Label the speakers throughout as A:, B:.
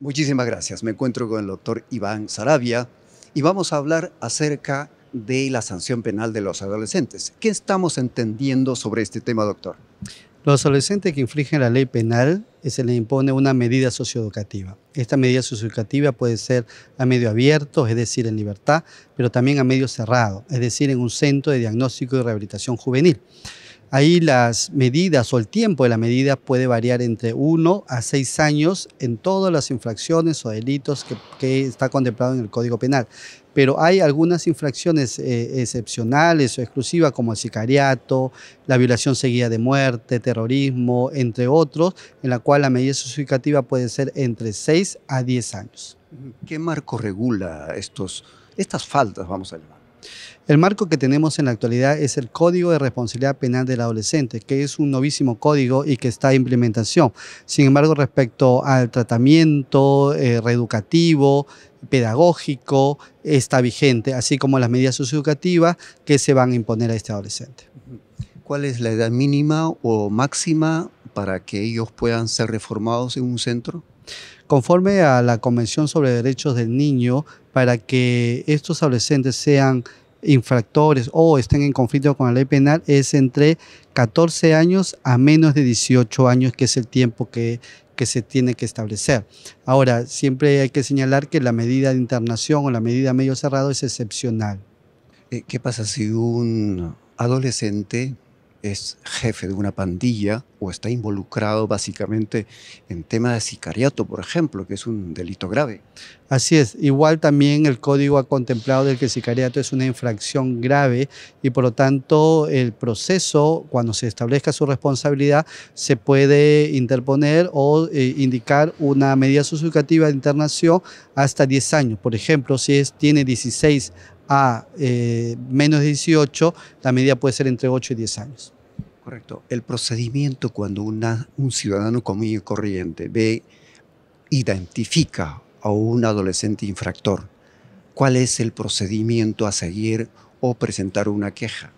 A: Muchísimas gracias. Me encuentro con el doctor Iván Sarabia y vamos a hablar acerca de la sanción penal de los adolescentes. ¿Qué estamos entendiendo sobre este tema, doctor?
B: Los adolescentes que infligen la ley penal eh, se les impone una medida socioeducativa. Esta medida socioeducativa puede ser a medio abierto, es decir, en libertad, pero también a medio cerrado, es decir, en un centro de diagnóstico y rehabilitación juvenil. Ahí las medidas o el tiempo de la medida puede variar entre 1 a 6 años en todas las infracciones o delitos que, está contemplado en el Código Penal. Pero hay algunas infracciones eh, excepcionales o exclusivas como el sicariato, la violación seguida de muerte, terrorismo, entre otros, en la cual la medida justificativa puede ser entre 6 a 10 años. ¿Qué marco regula estos, estas faltas, vamos a llamar? El marco que tenemos en la actualidad es el Código de Responsabilidad Penal del Adolescente, que es un novísimo código y que está en implementación. Sin embargo, respecto al tratamiento eh, reeducativo, pedagógico, está vigente, así como las medidas socioeducativas que se van a imponer a este adolescente.
A: ¿Cuál es la edad mínima
B: o máxima para que ellos puedan ser reformados en un centro? Conforme a la Convención sobre Derechos del Niño, para que estos adolescentes sean infractores o estén en conflicto con la ley penal es entre 14 años a menos de 18 años, que es el tiempo que, que se tiene que establecer. Ahora, siempre hay que señalar que la medida de internación o la medida medio cerrado es excepcional. Eh, ¿Qué pasa si un adolescente es jefe
A: de una pandilla o está involucrado básicamente en temas de sicariato, por ejemplo, que es un delito grave.
B: Así es. Igual también el código ha contemplado del que el sicariato es una infracción grave y por lo tanto el proceso, cuando se establezca su responsabilidad, se puede interponer o eh, indicar una medida sustitutiva de internación hasta 10 años. Por ejemplo, si es, tiene 16 a eh, menos 18, la medida puede ser entre 8 y 10 años. Correcto. El procedimiento cuando un ciudadano común y corriente ve,
A: identifica a un adolescente infractor, ¿cuál es el procedimiento a seguir o presentar una queja?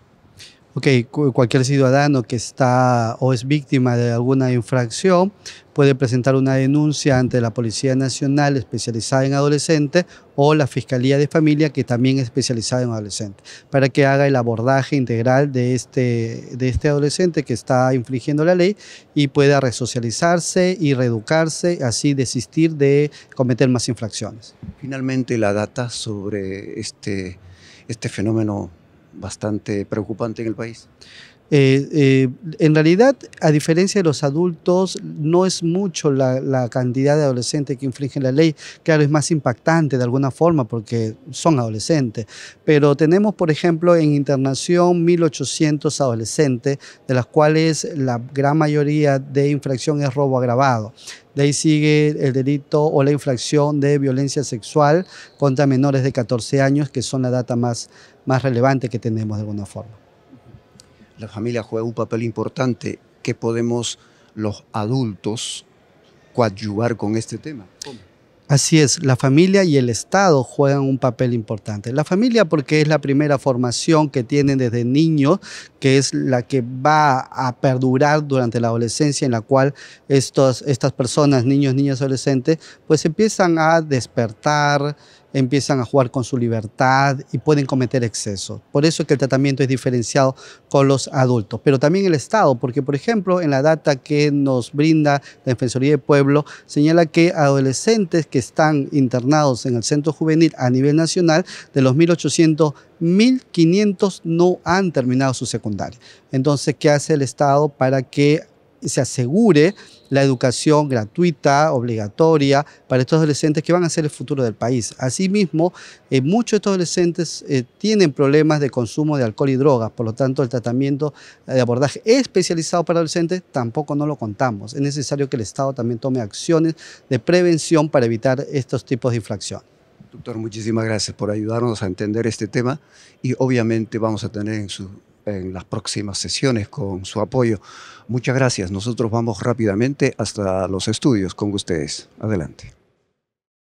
B: ok, cualquier ciudadano que está o es víctima de alguna infracción puede presentar una denuncia ante la Policía Nacional especializada en adolescentes o la Fiscalía de Familia que también es especializada en adolescentes, para que haga el abordaje integral de este, de este adolescente que está infringiendo la ley y pueda resocializarse y reeducarse, así desistir de cometer más infracciones.
A: Finalmente, la data sobre este,
B: este fenómeno bastante preocupante en el país. Eh, eh, en realidad, a diferencia de los adultos, no es mucho la, cantidad de adolescentes que infringen la ley. Claro, es más impactante de alguna forma porque son adolescentes. Pero tenemos, por ejemplo, en internación 1.800 adolescentes, de las cuales la gran mayoría de infracción es robo agravado. De ahí sigue el delito o la infracción de violencia sexual contra menores de 14 años, que son la data más relevante que tenemos de alguna forma
A: la familia juega un papel importante. ¿Qué podemos los adultos coadyuvar con este tema?
B: Así es, la familia y el Estado juegan un papel importante. La familia porque es la primera formación que tienen desde niños, que es la que va a perdurar durante la adolescencia, en la cual estas personas, niños, niñas, adolescentes, pues empiezan a despertar, empiezan a jugar con su libertad y pueden cometer excesos. Por eso es que el tratamiento es diferenciado con los adultos, pero también el Estado, porque por ejemplo en la data que nos brinda la Defensoría del Pueblo señala que adolescentes que están internados en el centro juvenil a nivel nacional, de los 1.800, 1.500 no han terminado su secundaria. Entonces, ¿qué hace el Estado para que se asegure la educación gratuita, obligatoria, para estos adolescentes que van a ser el futuro del país. Asimismo, eh, muchos de estos adolescentes eh, tienen problemas de consumo de alcohol y drogas, por lo tanto el tratamiento de abordaje especializado para adolescentes tampoco no lo contamos. Es necesario que el Estado también tome acciones de prevención para evitar estos tipos de infracción.
A: Doctor, muchísimas gracias por ayudarnos a entender este tema y obviamente vamos a tener en su en las próximas sesiones con su apoyo. Muchas gracias. Nosotros vamos rápidamente hasta los estudios con ustedes. Adelante.